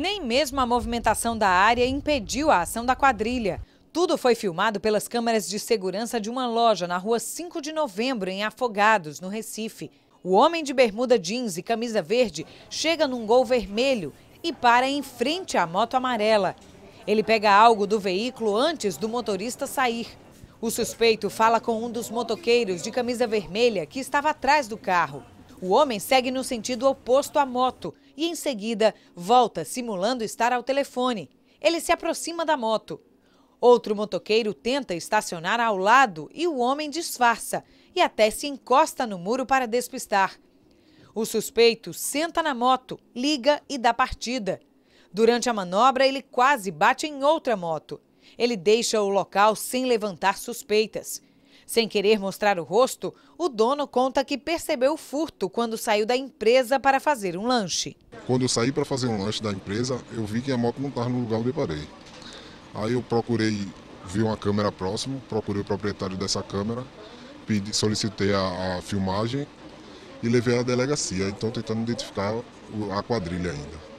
Nem mesmo a movimentação da área impediu a ação da quadrilha. Tudo foi filmado pelas câmeras de segurança de uma loja na rua 5 de novembro, em Afogados, no Recife. O homem de bermuda jeans e camisa verde chega num gol vermelho e para em frente à moto amarela. Ele pega algo do veículo antes do motorista sair. O suspeito fala com um dos motoqueiros de camisa vermelha que estava atrás do carro. O homem segue no sentido oposto à moto e, em seguida, volta simulando estar ao telefone. Ele se aproxima da moto. Outro motoqueiro tenta estacionar ao lado e o homem disfarça e até se encosta no muro para despistar. O suspeito senta na moto, liga e dá partida. Durante a manobra, ele quase bate em outra moto. Ele deixa o local sem levantar suspeitas. Sem querer mostrar o rosto, o dono conta que percebeu o furto quando saiu da empresa para fazer um lanche. Quando eu saí para fazer um lanche da empresa, eu vi que a moto não estava no lugar onde eu parei. Aí eu procurei, vi uma câmera próxima, procurei o proprietário dessa câmera, pedi, solicitei a, a filmagem e levei à delegacia. Então tentando identificar a quadrilha ainda.